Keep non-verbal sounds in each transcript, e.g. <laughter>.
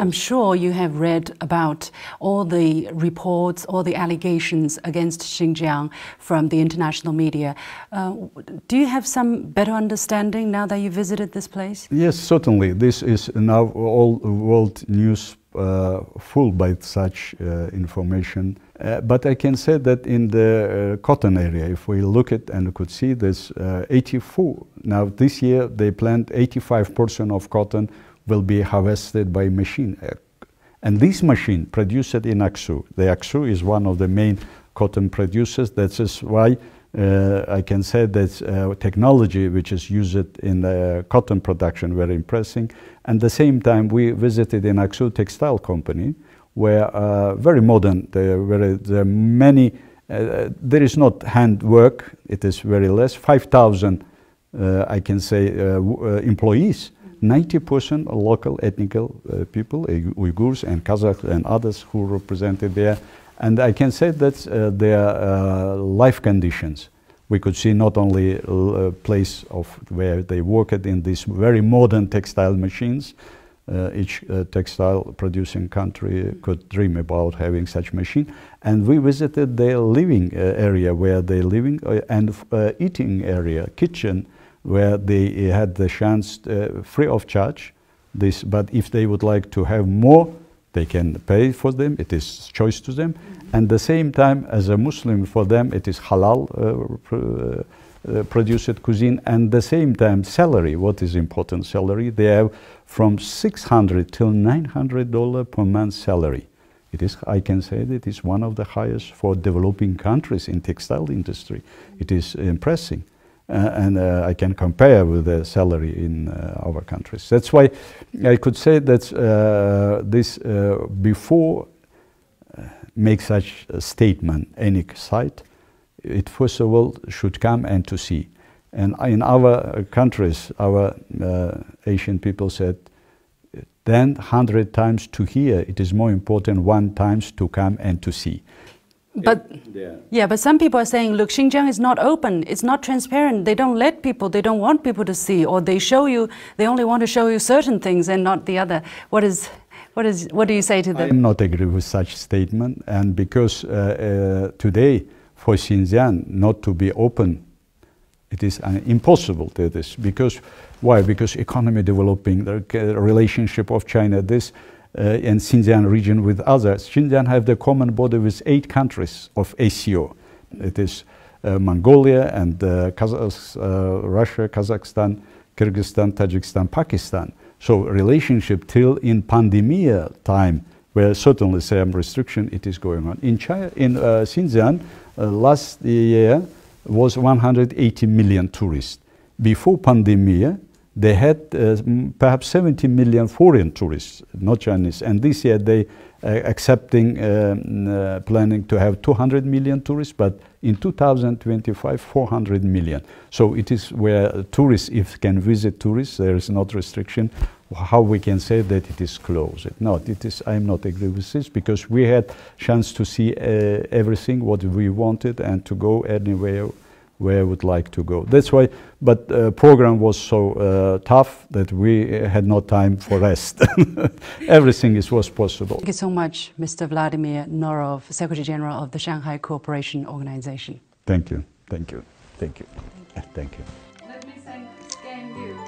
I'm sure you have read about all the reports, all the allegations against Xinjiang from the international media. Uh, do you have some better understanding now that you visited this place? Yes, certainly. This is now all world news uh, full by such uh, information. Uh, but I can say that in the uh, cotton area, if we look at and could see this uh, 84, now this year they plant 85% of cotton will be harvested by machine. Uh, and this machine produced in Aksu. The Aksu is one of the main cotton producers. That is why uh, I can say that uh, technology which is used in the cotton production very impressive. And the same time we visited in Aksu Textile Company where uh, very modern, there are many, uh, there is not hand work, it is very less, 5,000 uh, I can say employees 90% local ethnic uh, people, uh, Uyghurs and Kazakhs and others who represented there. And I can say that uh, their uh, life conditions, we could see not only a uh, place of where they worked in these very modern textile machines, uh, each textile producing country could dream about having such machine. And we visited their living area where they're living and eating area, kitchen, where they eh, had the chance uh, free of charge. This, but if they would like to have more, they can pay for them. It is choice to them. Mm -hmm. And the same time, as a Muslim, for them it is halal uh, pr uh, produced cuisine. And the same time, salary. What is important salary? They have from 600 till 900 dollar per month salary. It is, I can say that it is one of the highest for developing countries in textile industry. It is impressive. Uh, and uh, I can compare with the salary in uh, our countries. That's why I could say that this before make such a statement any site, it first of all should come and to see. And in our countries, our Asian people said, then 100 times to hear, it is more important one times to come and to see. But yeah. yeah, but some people are saying, look, Xinjiang is not open. It's not transparent. They don't let people. They don't want people to see, or they show you. They only want to show you certain things and not the other. What is, what is, what do you say to them? I not agree with such statement, and because uh, uh, today for Xinjiang not to be open, it is uh, impossible to this because why? Because economy developing, the relationship of China, this and uh, Xinjiang region with others. Xinjiang have the common border with eight countries of ACO. It is uh, Mongolia and uh, Russia, Kazakhstan, Kyrgyzstan, Tajikistan, Pakistan. So relationship till in pandemia time, where certainly some restriction it is going on. In, China, in uh, Xinjiang, uh, last year was 180 million tourists. Before pandemia, they had uh, perhaps 70 million foreign tourists, not Chinese. And this year they uh, accepting, um, uh, planning to have 200 million tourists, but in 2025, 400 million. So it is where tourists, if can visit tourists, there is not restriction. How we can say that it is closed? No, it is. I am not agree with this because we had chance to see uh, everything what we wanted and to go anywhere where I would like to go. That's why, but the uh, program was so uh, tough that we uh, had no time for rest. <laughs> Everything is, was possible. Thank you so much, Mr. Vladimir Norov, Secretary General of the Shanghai Cooperation Organization. Thank you, thank you, thank you, <laughs> thank you. Let me thank you.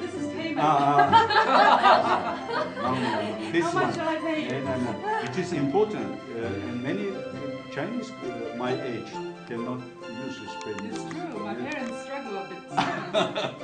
This is payment. Uh, <laughs> no, This How much one. shall I pay? Yeah, no, no. It is important, uh, and many Chinese uh, my age cannot use this It's true. My parents struggle a bit. <laughs>